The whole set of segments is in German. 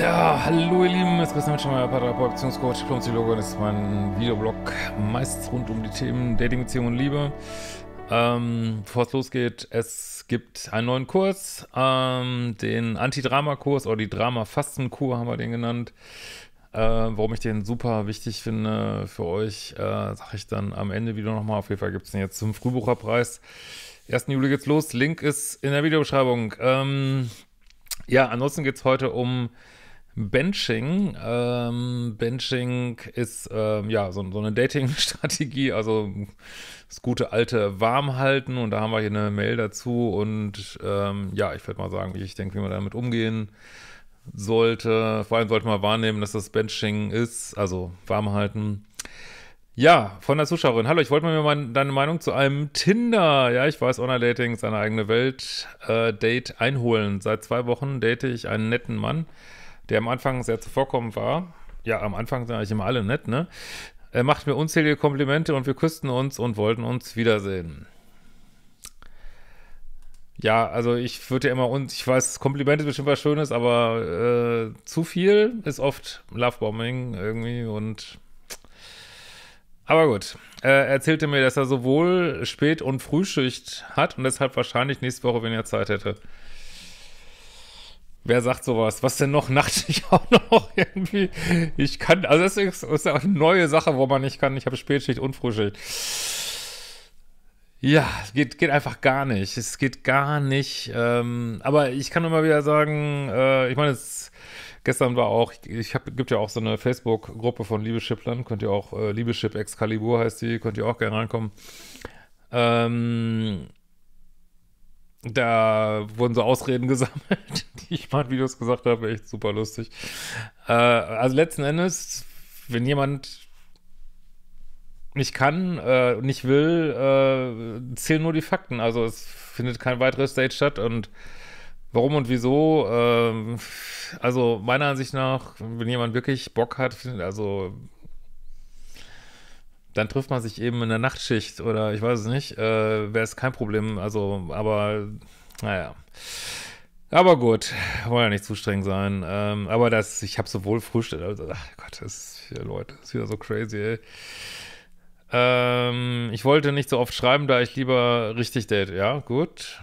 Ja, hallo ihr Lieben, es ist Christian Mitschmeier, Paartherapeut, Beziehungscoach, Diplompsychologe. Das ist mein Videoblog, meist rund um die Themen Dating, Beziehung und Liebe. Ähm, bevor es losgeht, es gibt einen neuen Kurs, ähm, den Anti-Drama-Kurs oder die drama fasten kur haben wir den genannt. Äh, warum ich den super wichtig finde für euch, äh, sage ich dann am Ende wieder nochmal. Auf jeden Fall gibt es den jetzt zum Frühbucherpreis. 1. Juli geht's los. Link ist in der Videobeschreibung. Ähm, ja, ansonsten geht es heute um Benching. Ähm, Benching ist ähm, ja so, so eine Dating-Strategie, also das gute alte Warmhalten. Und da haben wir hier eine Mail dazu. Und ähm, ja, ich werde mal sagen, wie ich denke, wie man damit umgehen sollte. Vor allem sollte man wahrnehmen, dass das Benching ist, also Warmhalten. Ja, von der Zuschauerin. Hallo, ich wollte mir mal deine Meinung zu einem Tinder, ja, ich weiß, Online-Dating ist eine eigene Welt, äh, Date einholen. Seit zwei Wochen date ich einen netten Mann der am Anfang sehr zuvorkommend war. Ja, am Anfang sind eigentlich immer alle nett, ne? Er macht mir unzählige Komplimente und wir küssten uns und wollten uns wiedersehen. Ja, also ich würde ja immer, und ich weiß, Komplimente ist bestimmt was Schönes, aber äh, zu viel ist oft Lovebombing irgendwie und aber gut. Er erzählte mir, dass er sowohl Spät- und Frühschicht hat und deshalb wahrscheinlich nächste Woche weniger Zeit hätte. Wer sagt sowas? Was denn noch? Nachtschicht auch noch irgendwie. Ich kann, also das ist, ist eine neue Sache, wo man nicht kann. Ich habe Spätschicht und Frühschicht. Ja, geht, geht einfach gar nicht. Es geht gar nicht. Ähm, aber ich kann immer wieder sagen, äh, ich meine, es, gestern war auch, ich, ich hab, gibt ja auch so eine Facebook-Gruppe von Liebeschipplern, könnt ihr auch, äh, Liebeschip Excalibur heißt die, könnt ihr auch gerne reinkommen. Ähm, da wurden so Ausreden gesammelt, die ich mal in Videos gesagt habe. Echt super lustig. Äh, also letzten Endes, wenn jemand nicht kann, äh, nicht will, äh, zählen nur die Fakten. Also es findet kein weiteres Date statt und warum und wieso, äh, also meiner Ansicht nach, wenn jemand wirklich Bock hat, findet, also dann trifft man sich eben in der Nachtschicht oder ich weiß es nicht, äh, wäre es kein Problem. Also, aber naja. Aber gut, wollen ja nicht zu streng sein. Ähm, aber das, ich habe sowohl Frühstück, also, ach Gott, das ist hier, Leute, das ist wieder so crazy, ey. Ähm, ich wollte nicht so oft schreiben, da ich lieber richtig date. Ja, gut.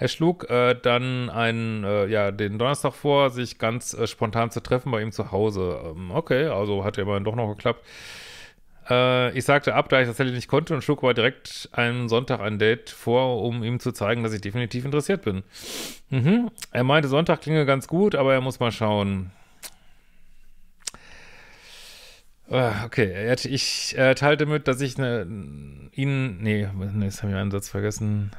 Er schlug äh, dann einen, äh, ja, den Donnerstag vor, sich ganz äh, spontan zu treffen bei ihm zu Hause. Ähm, okay, also hat ja immerhin doch noch geklappt. Äh, ich sagte ab, da ich das tatsächlich nicht konnte und schlug aber direkt einen Sonntag ein Date vor, um ihm zu zeigen, dass ich definitiv interessiert bin. Mhm. Er meinte, Sonntag klinge ganz gut, aber er muss mal schauen. Ah, okay, ich äh, teilte mit, dass ich ne, ihn, nee, jetzt habe ich einen Satz vergessen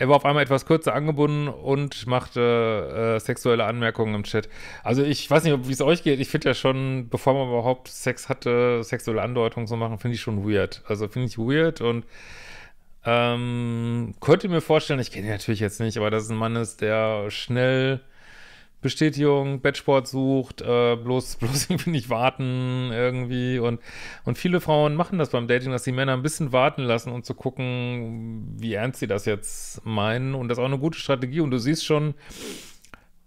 er war auf einmal etwas kürzer angebunden und machte äh, sexuelle Anmerkungen im Chat. Also ich weiß nicht, wie es euch geht. Ich finde ja schon, bevor man überhaupt Sex hatte, sexuelle Andeutungen zu machen, finde ich schon weird. Also finde ich weird und ähm, könnte mir vorstellen, ich kenne ihn natürlich jetzt nicht, aber das ist ein Mann ist, der schnell Bestätigung, Batchport sucht, äh, bloß, bloß irgendwie nicht warten irgendwie. Und, und viele Frauen machen das beim Dating, dass die Männer ein bisschen warten lassen, um zu gucken, wie ernst sie das jetzt meinen. Und das ist auch eine gute Strategie. Und du siehst schon,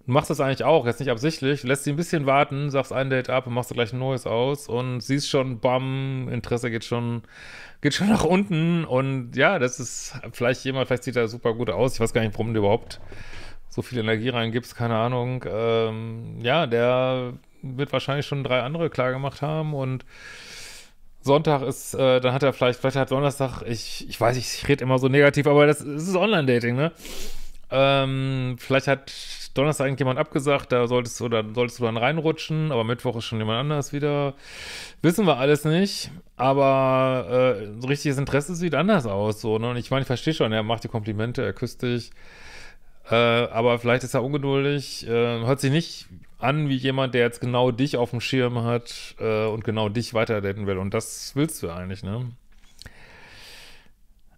du machst das eigentlich auch, jetzt nicht absichtlich, lässt sie ein bisschen warten, sagst ein Date ab und machst du gleich ein neues aus und siehst schon, bam, Interesse geht schon, geht schon nach unten. Und ja, das ist vielleicht jemand, vielleicht sieht er super gut aus. Ich weiß gar nicht, warum du überhaupt so viel Energie reingibst, keine Ahnung. Ähm, ja, der wird wahrscheinlich schon drei andere klargemacht haben und Sonntag ist, äh, dann hat er vielleicht, vielleicht hat Donnerstag, ich, ich weiß, ich, ich rede immer so negativ, aber das, das ist Online-Dating, ne? Ähm, vielleicht hat Donnerstag irgendjemand abgesagt, da solltest du, dann, solltest du dann reinrutschen, aber Mittwoch ist schon jemand anders wieder. Wissen wir alles nicht, aber äh, so richtiges Interesse sieht anders aus, so, ne? Und ich meine, ich verstehe schon, er macht die Komplimente, er küsst dich, äh, aber vielleicht ist er ungeduldig. Äh, hört sich nicht an wie jemand, der jetzt genau dich auf dem Schirm hat äh, und genau dich weiter daten will. Und das willst du eigentlich, ne?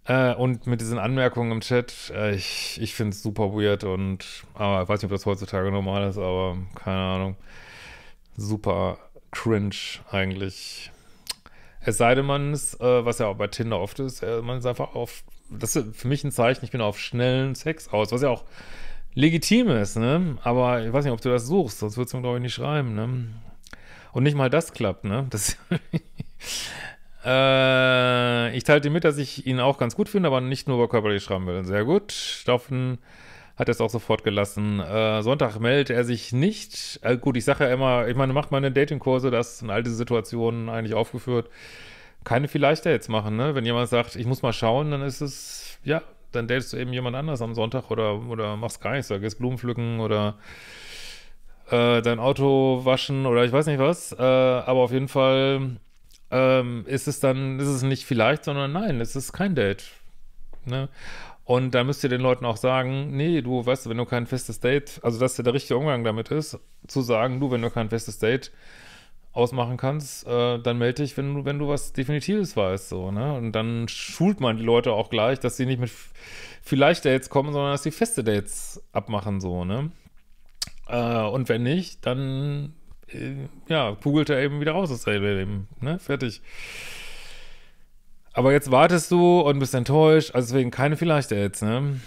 Äh, und mit diesen Anmerkungen im Chat, äh, ich, ich finde es super weird und aber ah, ich weiß nicht, ob das heutzutage normal ist, aber keine Ahnung. Super cringe eigentlich. Es sei denn, man ist, äh, was ja auch bei Tinder oft ist, man ist einfach auf das ist für mich ein Zeichen, ich bin auf schnellen Sex aus, was ja auch legitim ist, ne? Aber ich weiß nicht, ob du das suchst, sonst würdest du mir, glaube ich, nicht schreiben, ne? Und nicht mal das klappt, ne? Das äh, ich teilte mit, dass ich ihn auch ganz gut finde, aber nicht nur über körperlich schreiben will. Sehr gut. Stoffen hat es auch sofort gelassen. Äh, Sonntag meldet er sich nicht. Äh, gut, ich sage ja immer, ich meine, macht man meine Datingkurse, das sind all diese Situationen eigentlich aufgeführt keine viel leichter jetzt machen, ne? Wenn jemand sagt, ich muss mal schauen, dann ist es, ja, dann datest du eben jemand anders am Sonntag oder, oder machst gar nichts, oder gehst Blumen pflücken oder äh, dein Auto waschen oder ich weiß nicht was. Äh, aber auf jeden Fall ähm, ist es dann, ist es nicht vielleicht, sondern nein, es ist kein Date. Ne? Und da müsst ihr den Leuten auch sagen, nee, du, weißt du, wenn du kein festes Date, also dass der richtige Umgang damit ist, zu sagen, du, wenn du kein festes Date ausmachen kannst, äh, dann melde dich, wenn du, wenn du was Definitives weißt, so, ne? Und dann schult man die Leute auch gleich, dass sie nicht mit vielleicht Dates kommen, sondern dass sie feste Dates abmachen, so, ne? Äh, und wenn nicht, dann, äh, ja, kugelt er eben wieder raus aus Leben, ne? Fertig. Aber jetzt wartest du und bist enttäuscht, also deswegen keine vielleicht Dates, ne?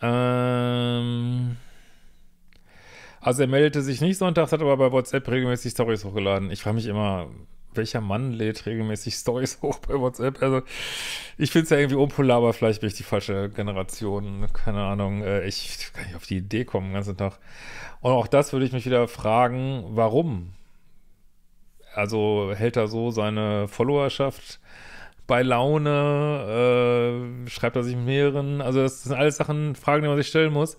Ähm... Also er meldete sich nicht sonntags, hat aber bei WhatsApp regelmäßig Stories hochgeladen. Ich frage mich immer, welcher Mann lädt regelmäßig Stories hoch bei WhatsApp? Also, ich finde es ja irgendwie unpolar, aber vielleicht bin ich die falsche Generation. Keine Ahnung. Äh, ich kann nicht auf die Idee kommen den ganzen Tag. Und auch das würde ich mich wieder fragen, warum? Also, hält er so seine Followerschaft bei Laune? Äh, schreibt er sich mehreren? Also, das sind alles Sachen, Fragen, die man sich stellen muss.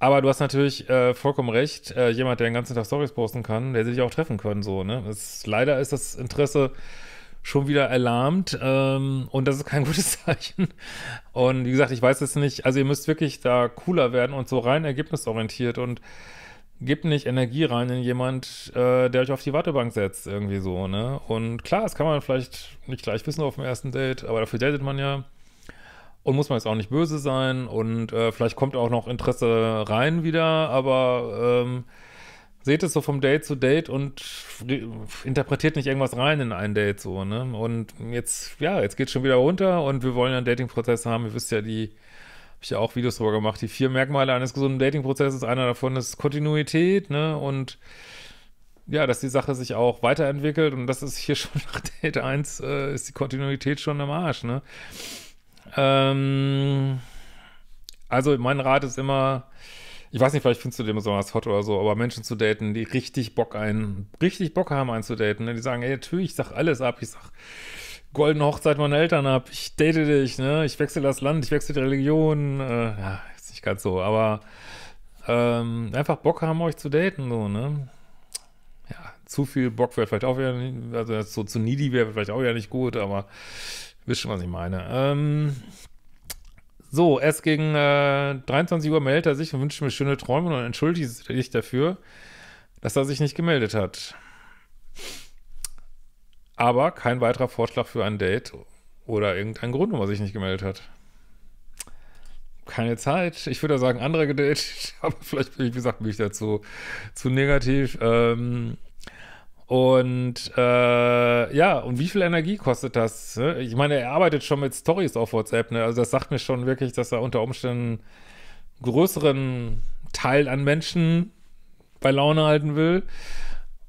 Aber du hast natürlich äh, vollkommen recht, äh, jemand, der den ganzen Tag Stories posten kann, der sich auch treffen können, so, ne? Es, leider ist das Interesse schon wieder erlahmt ähm, und das ist kein gutes Zeichen. Und wie gesagt, ich weiß es nicht, also ihr müsst wirklich da cooler werden und so rein ergebnisorientiert und gebt nicht Energie rein in jemand, äh, der euch auf die Wartebank setzt, irgendwie so, ne? Und klar, das kann man vielleicht nicht gleich wissen auf dem ersten Date, aber dafür datet man ja und muss man jetzt auch nicht böse sein. Und äh, vielleicht kommt auch noch Interesse rein wieder, aber ähm, seht es so vom Date zu Date und interpretiert nicht irgendwas rein in ein Date so, ne? Und jetzt, ja, jetzt geht's schon wieder runter und wir wollen ja einen Dating-Prozess haben. Ihr wisst ja, die, habe ich ja auch Videos drüber gemacht, die vier Merkmale eines gesunden Dating-Prozesses. Einer davon ist Kontinuität, ne? Und ja, dass die Sache sich auch weiterentwickelt und das ist hier schon nach Date 1 äh, ist die Kontinuität schon am Arsch, ne? Ähm, also mein Rat ist immer, ich weiß nicht, vielleicht findest du so was hot oder so, aber Menschen zu daten, die richtig Bock einen, richtig Bock haben einzudaten, ne? die sagen, ey, natürlich, ich sag alles ab, ich sag goldene Hochzeit meiner Eltern ab, ich date dich, ne, ich wechsle das Land, ich wechsle die Religion, äh, ja, ist nicht ganz so, aber ähm, einfach Bock haben, euch zu daten, so, ne. Ja, zu viel Bock wäre vielleicht auch wieder, nicht, also so zu needy wäre vielleicht auch wieder nicht gut, aber Wisst ihr, was ich meine? Ähm, so, erst gegen äh, 23 Uhr meldet er sich und wünscht mir schöne Träume und entschuldigt sich dafür, dass er sich nicht gemeldet hat. Aber kein weiterer Vorschlag für ein Date oder irgendein Grund, warum er sich nicht gemeldet hat. Keine Zeit. Ich würde sagen, andere gedatet, aber vielleicht bin ich, wie gesagt, bin ich dazu zu negativ. Ähm, und äh, ja, und wie viel Energie kostet das? Ne? Ich meine, er arbeitet schon mit Stories auf WhatsApp. Ne? Also das sagt mir schon wirklich, dass er unter Umständen größeren Teil an Menschen bei Laune halten will.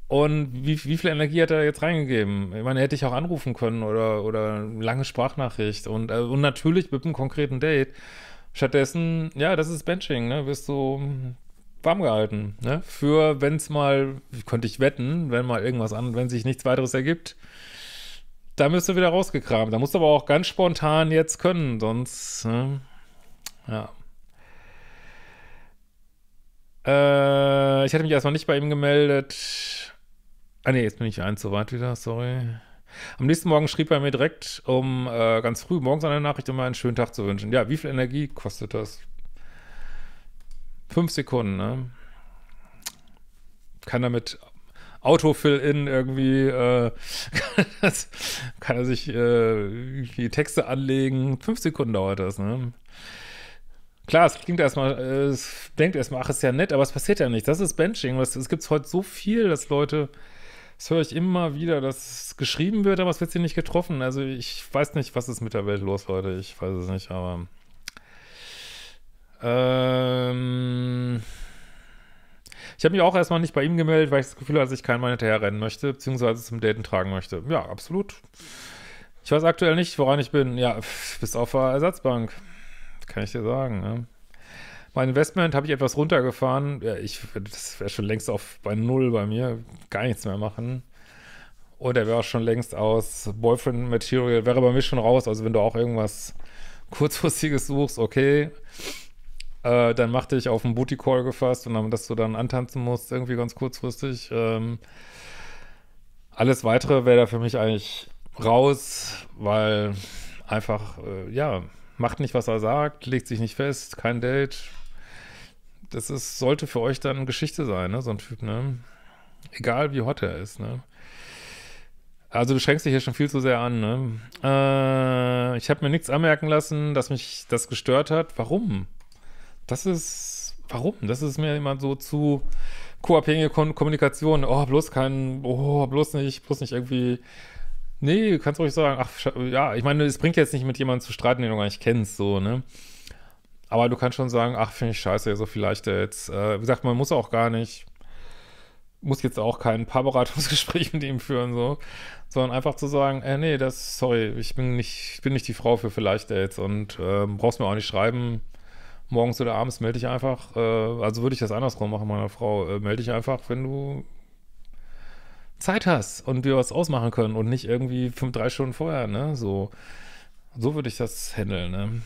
Und wie, wie viel Energie hat er jetzt reingegeben? Ich meine, hätte ich auch anrufen können oder, oder eine lange Sprachnachricht und, äh, und natürlich mit einem konkreten Date. Stattdessen, ja, das ist Benching, ne? Wirst du warm gehalten. Ne? Für, wenn es mal, könnte ich wetten, wenn mal irgendwas an, wenn sich nichts weiteres ergibt, da du wieder rausgekramt. Da musst du aber auch ganz spontan jetzt können, sonst, ne? ja. Äh, ich hatte mich erstmal nicht bei ihm gemeldet. Ah ne, jetzt bin ich ein zu weit wieder, sorry. Am nächsten Morgen schrieb er mir direkt um äh, ganz früh morgens eine Nachricht, um mir einen schönen Tag zu wünschen. Ja, wie viel Energie kostet das? Fünf Sekunden, ne? Kann er damit Autofill-In irgendwie, äh, kann er sich äh, Texte anlegen. Fünf Sekunden dauert das, ne? Klar, es klingt erstmal, äh, es denkt erstmal, ach, ist ja nett, aber es passiert ja nicht. Das ist Benching. Es gibt heute so viel, dass Leute, das höre ich immer wieder, dass es geschrieben wird, aber es wird sie nicht getroffen. Also ich weiß nicht, was ist mit der Welt los, Leute. Ich weiß es nicht, aber ähm. Ich habe mich auch erstmal nicht bei ihm gemeldet, weil ich das Gefühl hatte, dass ich keinen Mann hinterher rennen möchte, beziehungsweise zum Daten tragen möchte. Ja, absolut. Ich weiß aktuell nicht, woran ich bin. Ja, bis auf der Ersatzbank. Kann ich dir sagen. Ne? Mein Investment habe ich etwas runtergefahren. Ja, ich, das wäre schon längst auf bei Null bei mir. Gar nichts mehr machen. Und er wäre auch schon längst aus. Boyfriend Material wäre bei mir schon raus. Also wenn du auch irgendwas kurzfristiges suchst, okay. Äh, dann machte ich auf einen Booty Call gefasst und dann, dass du dann antanzen musst, irgendwie ganz kurzfristig. Ähm, alles weitere wäre da für mich eigentlich raus, weil einfach, äh, ja, macht nicht, was er sagt, legt sich nicht fest, kein Date. Das ist, sollte für euch dann Geschichte sein, ne, so ein Typ, ne? Egal wie hot er ist, ne? Also du schränkst dich hier schon viel zu sehr an, ne? Äh, ich habe mir nichts anmerken lassen, dass mich das gestört hat. Warum? Das ist, warum? Das ist mir immer so zu co-abhängige Kon Kommunikation. Oh, bloß kein, oh, bloß nicht, bloß nicht irgendwie. Nee, du kannst ruhig sagen, ach, ja, ich meine, es bringt jetzt nicht mit jemandem zu streiten, den du gar nicht kennst, so, ne? Aber du kannst schon sagen, ach, finde ich scheiße, so viel leichter jetzt. Äh, wie gesagt, man muss auch gar nicht, muss jetzt auch kein Paarberatungsgespräch mit ihm führen, so, sondern einfach zu sagen, äh, nee, das, sorry, ich bin nicht, bin nicht die Frau für vielleicht jetzt und äh, brauchst mir auch nicht schreiben, morgens oder abends melde ich einfach, äh, also würde ich das andersrum machen, meiner Frau, äh, melde ich einfach, wenn du Zeit hast und wir was ausmachen können und nicht irgendwie fünf, drei Stunden vorher, ne? So, so würde ich das handeln, ne?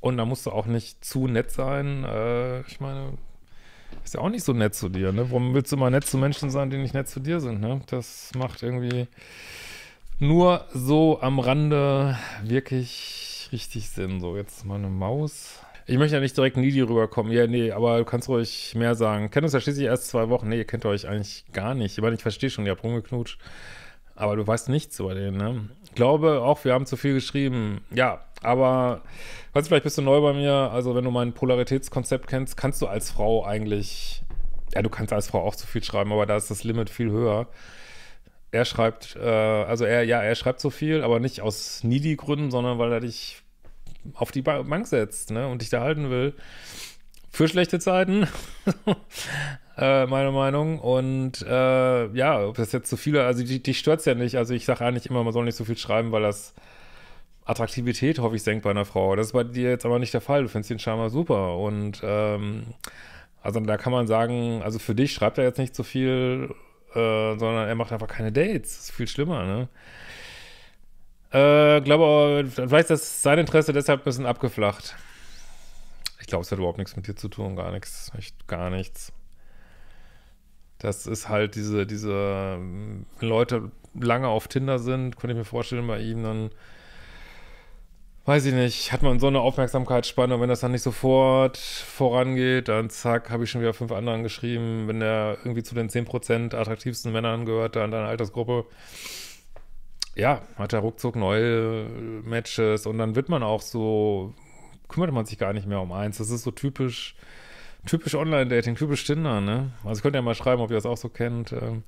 Und da musst du auch nicht zu nett sein. Äh, ich meine, ist ja auch nicht so nett zu dir, ne? Warum willst du immer nett zu Menschen sein, die nicht nett zu dir sind, ne? Das macht irgendwie nur so am Rande wirklich richtig Sinn. So, jetzt meine Maus. Ich möchte ja nicht direkt needy rüberkommen. Ja, nee, aber du kannst ruhig mehr sagen. Kennt uns ja schließlich erst zwei Wochen. Nee, ihr kennt euch eigentlich gar nicht. Ich meine, ich verstehe schon, ihr habt rumgeknutscht. Aber du weißt nichts über den, ne? Ich glaube auch, wir haben zu viel geschrieben. Ja, aber, weißt du, vielleicht bist du neu bei mir. Also, wenn du mein Polaritätskonzept kennst, kannst du als Frau eigentlich, ja, du kannst als Frau auch zu viel schreiben, aber da ist das Limit viel höher er schreibt, äh, also er, ja, er schreibt so viel, aber nicht aus needy Gründen, sondern weil er dich auf die Bank setzt ne, und dich da halten will. Für schlechte Zeiten, äh, meine Meinung. Und äh, ja, ob das jetzt zu viele, also dich stört es ja nicht. Also ich sage eigentlich immer, man soll nicht so viel schreiben, weil das Attraktivität hoffe ich senkt bei einer Frau. Das ist bei dir jetzt aber nicht der Fall. Du findest den Charme super. Und ähm, also da kann man sagen, also für dich schreibt er jetzt nicht so viel, äh, sondern er macht einfach keine Dates. Das ist viel schlimmer, ne? Äh, glaube, äh, vielleicht ist sein Interesse deshalb ein bisschen abgeflacht. Ich glaube, es hat überhaupt nichts mit dir zu tun, gar nichts, echt gar nichts. Das ist halt diese, diese, Leute lange auf Tinder sind, könnte ich mir vorstellen, bei ihm dann, weiß ich nicht, hat man so eine Aufmerksamkeitsspanne und wenn das dann nicht sofort vorangeht, dann zack, habe ich schon wieder fünf anderen geschrieben, wenn der irgendwie zu den 10% attraktivsten Männern gehört, dann in deiner Altersgruppe ja, hat er ruckzuck neue äh, Matches und dann wird man auch so, kümmert man sich gar nicht mehr um eins. Das ist so typisch, typisch Online-Dating, typisch Tinder, ne? Also könnt ihr mal schreiben, ob ihr das auch so kennt. Ähm,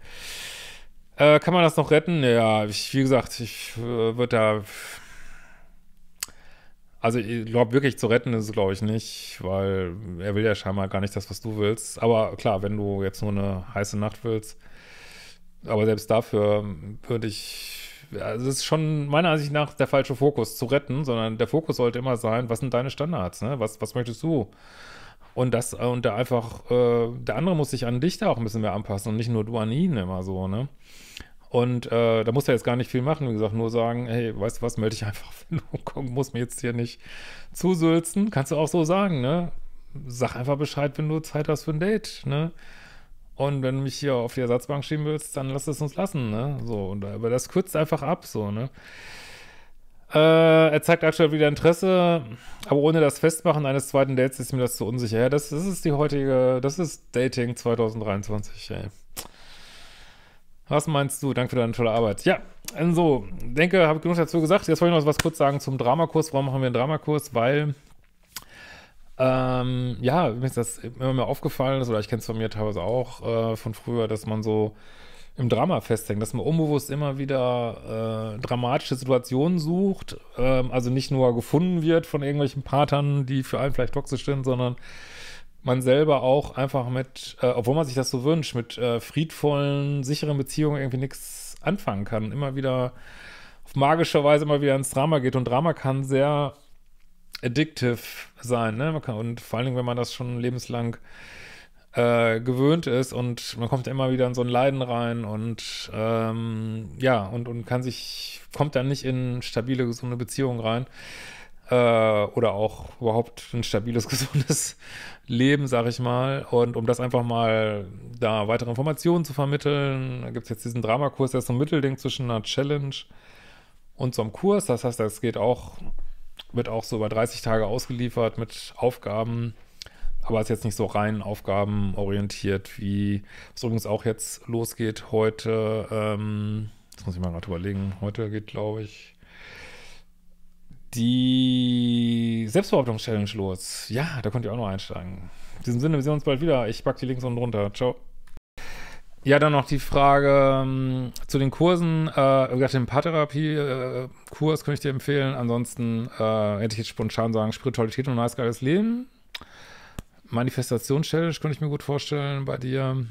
äh, kann man das noch retten? Ja, ich, wie gesagt, ich äh, würde da. Also, ich glaube, wirklich zu retten ist es, glaube ich, nicht, weil er will ja scheinbar gar nicht das, was du willst. Aber klar, wenn du jetzt nur eine heiße Nacht willst, aber selbst dafür ähm, würde ich also das ist schon meiner Ansicht nach der falsche Fokus zu retten, sondern der Fokus sollte immer sein, was sind deine Standards, ne? Was, was möchtest du? Und das, äh, und da einfach, äh, der andere muss sich an dich da auch ein bisschen mehr anpassen und nicht nur du an ihn immer so, ne? Und äh, da muss er jetzt gar nicht viel machen, wie gesagt, nur sagen, hey, weißt du was, melde dich einfach wenn du Lohnkonto, muss mir jetzt hier nicht zusülzen. Kannst du auch so sagen, ne? Sag einfach Bescheid, wenn du Zeit hast für ein Date, ne? Und wenn du mich hier auf die Ersatzbank schieben willst, dann lass es uns lassen, ne? So, und, aber das kürzt einfach ab, so, ne? Äh, er zeigt aktuell wieder Interesse, aber ohne das Festmachen eines zweiten Dates ist mir das zu unsicher. Ja, das, das ist die heutige, das ist Dating 2023, ey. Was meinst du? Danke für deine tolle Arbeit. Ja, also, denke, habe genug dazu gesagt. Jetzt wollte ich noch was kurz sagen zum Dramakurs. Warum machen wir einen Dramakurs? Weil ähm, ja, mir ist das immer mehr aufgefallen, ist, oder ich kenne es von mir teilweise auch äh, von früher, dass man so im Drama festhängt, dass man unbewusst immer wieder äh, dramatische Situationen sucht, ähm, also nicht nur gefunden wird von irgendwelchen Partnern, die für einen vielleicht toxisch sind, sondern man selber auch einfach mit, äh, obwohl man sich das so wünscht, mit äh, friedvollen, sicheren Beziehungen irgendwie nichts anfangen kann. Immer wieder auf magische Weise immer wieder ins Drama geht. Und Drama kann sehr addictive sein. Ne? und vor allen Dingen, wenn man das schon lebenslang äh, gewöhnt ist und man kommt immer wieder in so ein Leiden rein und ähm, ja, und, und kann sich, kommt dann nicht in stabile, gesunde Beziehungen rein äh, oder auch überhaupt ein stabiles, gesundes Leben, sag ich mal. Und um das einfach mal da weitere Informationen zu vermitteln, gibt es jetzt diesen Dramakurs, der ist so ein Mittelding zwischen einer Challenge und so einem Kurs. Das heißt, das geht auch wird auch so über 30 Tage ausgeliefert mit Aufgaben, aber ist jetzt nicht so rein aufgabenorientiert, wie es übrigens auch jetzt losgeht heute. Ähm, das muss ich mal gerade überlegen. Heute geht, glaube ich, die Selbstbehauptungs-Challenge los. Ja, da könnt ihr auch noch einsteigen. In diesem Sinne, wir sehen uns bald wieder. Ich packe die Links unten runter. Ciao. Ja, dann noch die Frage ähm, zu den Kursen. Äh, den Paartherapie-Kurs äh, könnte ich dir empfehlen. Ansonsten äh, hätte ich jetzt spontan sagen, Spiritualität und ein nice geiles Leben. Manifestations-Challenge könnte ich mir gut vorstellen bei dir.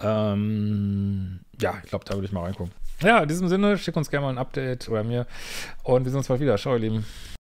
Ähm, ja, ich glaube, da würde ich mal reingucken. Ja, in diesem Sinne, schick uns gerne mal ein Update oder mir. Und wir sehen uns bald wieder. Ciao, ihr Lieben.